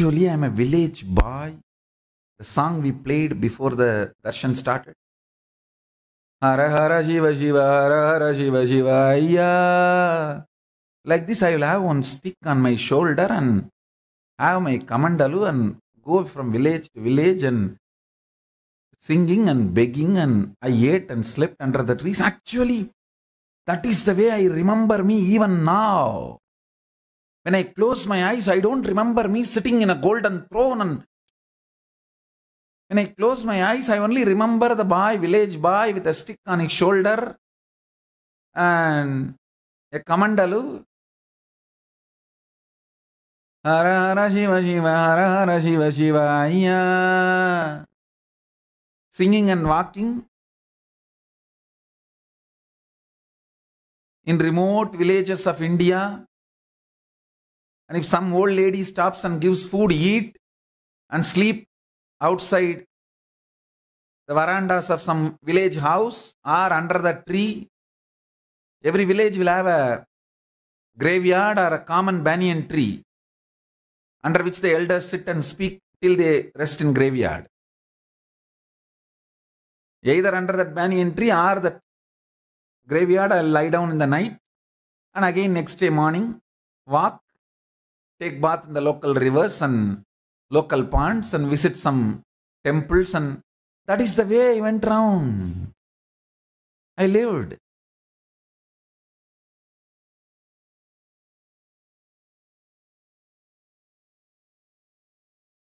Actually, I'm a village boy. The song we played before the darshan started. Hara Hara Shiva Shiva Hara Hara Shiva Shiva ayya. Like this, I will have one stick on my shoulder and have my kamandalu and go from village to village and singing and begging and I ate and slept under the trees. Actually, that is the way I remember me even now. When I close my eyes, I don't remember me sitting in a golden throne. And when I close my eyes, I only remember the boy, village boy with a stick on his shoulder and a kamandalu. Hara Hara Shiva Shiva Hara Hara Shiva Shiva Singing and walking in remote villages of India and if some old lady stops and gives food, eat and sleep outside the verandas of some village house or under the tree, every village will have a graveyard or a common banyan tree under which the elders sit and speak till they rest in graveyard. Either under that banyan tree or that graveyard, I'll lie down in the night and again next day morning walk take bath in the local rivers and local ponds and visit some temples and that is the way I went round. I lived.